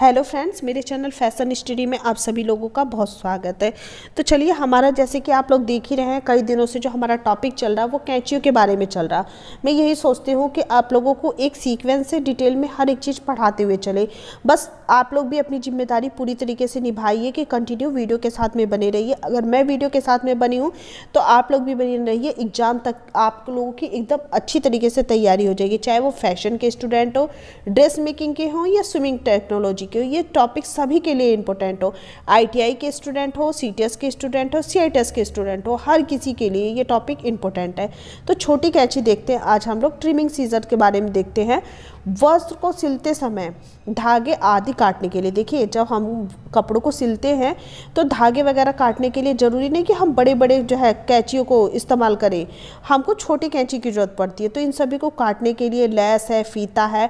hello friends मेरे channel Fashion Study में आप सभी लोगों का बहुत स्वागत है तो चलिए हमारा जैसे कि आप लोग देख ही रहे हैं कई दिनों से जो हमारा टॉपिक चल रहा है वो कैंचियों के बारे में चल रहा मैं यही सोचती हूँ कि आप लोगों को एक सीक्वेंस से डिटेल में हर एक चीज़ पढ़ाते हुए चले बस आप लोग भी अपनी जिम्मेदारी पूरी तरीके से निभाइए कि कंटिन्यू वीडियो के साथ में बने रहिए अगर मैं वीडियो के साथ में बनी हूँ तो आप लोग भी बने रहिए एग्ज़ाम तक आप लोगों की एकदम अच्छी तरीके से तैयारी हो जाएगी चाहे वो फैशन के स्टूडेंट हो ड्रेस मेकिंग के हों या स्विमिंग टेक्नोलॉजी के ये टॉपिक सभी के लिए इंपॉर्टेंट हो आईटीआई के स्टूडेंट हो सीटीएस के स्टूडेंट हो सीआईटीएस के स्टूडेंट हो हर किसी के लिए ये टॉपिक इंपॉर्टेंट है तो छोटी कैची देखते हैं आज हम लोग ट्रिमिंग सीजन के बारे में देखते हैं वस्त्र को सिलते समय धागे आदि काटने के लिए देखिए जब हम कपड़ों को सिलते हैं तो धागे वगैरह काटने के लिए ज़रूरी नहीं कि हम बड़े बड़े जो है कैंचियों को इस्तेमाल करें हमको छोटी कैंची की ज़रूरत पड़ती है तो इन सभी को काटने के लिए लैस है फीता है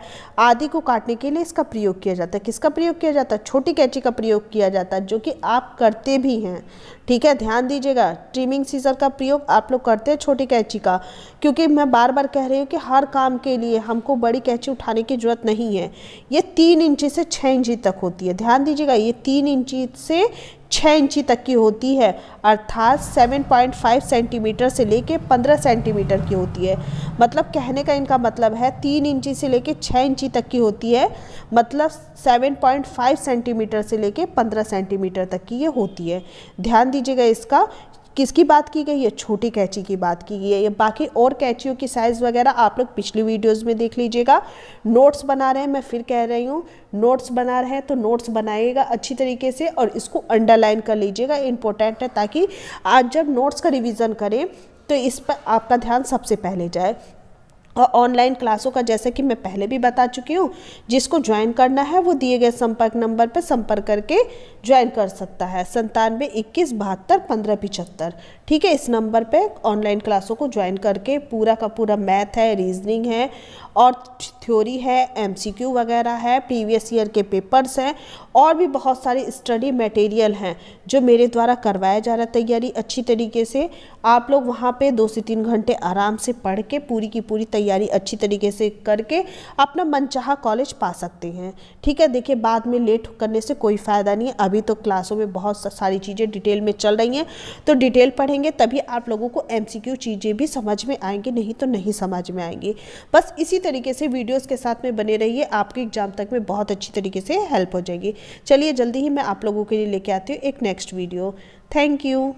आदि को काटने के लिए इसका प्रयोग किया जाता है किसका प्रयोग किया जाता है छोटी कैंची का प्रयोग किया जाता है जो कि आप करते भी हैं ठीक है ध्यान दीजिएगा ट्रिमिंग सीजर का प्रयोग आप लोग करते हैं छोटी कैंची का क्योंकि मैं बार बार कह रही हूँ कि हर काम के लिए हमको बड़ी कैंची उठा उठाने की ज़रूरत नहीं है ये तीन इंची से छः इंची तक होती है ध्यान दीजिएगा ये तीन इंची से छः इंची तक की होती है अर्थात 7.5 सेंटीमीटर से लेके 15 सेंटीमीटर की होती है मतलब कहने का इनका मतलब है तीन इंची से लेके छः इंची तक की होती है मतलब 7.5 सेंटीमीटर से लेके 15 सेंटीमीटर तक की ये होती है ध्यान दीजिएगा इसका किसकी बात की गई है छोटी कैंची की बात की गई है या बाकी और कैंचियों की साइज़ वगैरह आप लोग पिछली वीडियोस में देख लीजिएगा नोट्स बना रहे हैं मैं फिर कह रही हूँ नोट्स बना रहे हैं तो नोट्स बनाइएगा अच्छी तरीके से और इसको अंडरलाइन कर लीजिएगा इंपॉर्टेंट है ताकि आज जब नोट्स का रिविज़न करें तो इस पर आपका ध्यान सबसे पहले जाए और ऑनलाइन क्लासों का जैसे कि मैं पहले भी बता चुकी हूँ जिसको ज्वाइन करना है वो दिए गए संपर्क नंबर पर संपर्क करके ज्वाइन कर सकता है संतानवे इक्कीस बहत्तर पंद्रह पिचहत्तर ठीक है इस नंबर पे ऑनलाइन क्लासों को ज्वाइन करके पूरा का पूरा मैथ है रीजनिंग है और थ्योरी है एमसीक्यू वगैरह है प्रीवियस ईयर के पेपर्स हैं और भी बहुत सारे स्टडी मटेरियल हैं जो मेरे द्वारा करवाया जा रहा है तैयारी अच्छी तरीके से आप लोग वहाँ पे दो से तीन घंटे आराम से पढ़ के पूरी की पूरी तैयारी अच्छी तरीके से करके अपना मनचाहा कॉलेज पा सकते हैं ठीक है देखिए बाद में लेट करने से कोई फ़ायदा नहीं है अभी तो क्लासों में बहुत सारी चीज़ें डिटेल में चल रही हैं तो डिटेल पढ़ेंगे तभी आप लोगों को एम चीज़ें भी समझ में आएंगी नहीं तो नहीं समझ में आएंगी बस इसी तरीके से वीडियो वीडियोस के साथ में बने रहिए आपके एग्जाम तक में बहुत अच्छी तरीके से हेल्प हो जाएगी चलिए जल्दी ही मैं आप लोगों के लिए लेके आती हूँ एक नेक्स्ट वीडियो थैंक यू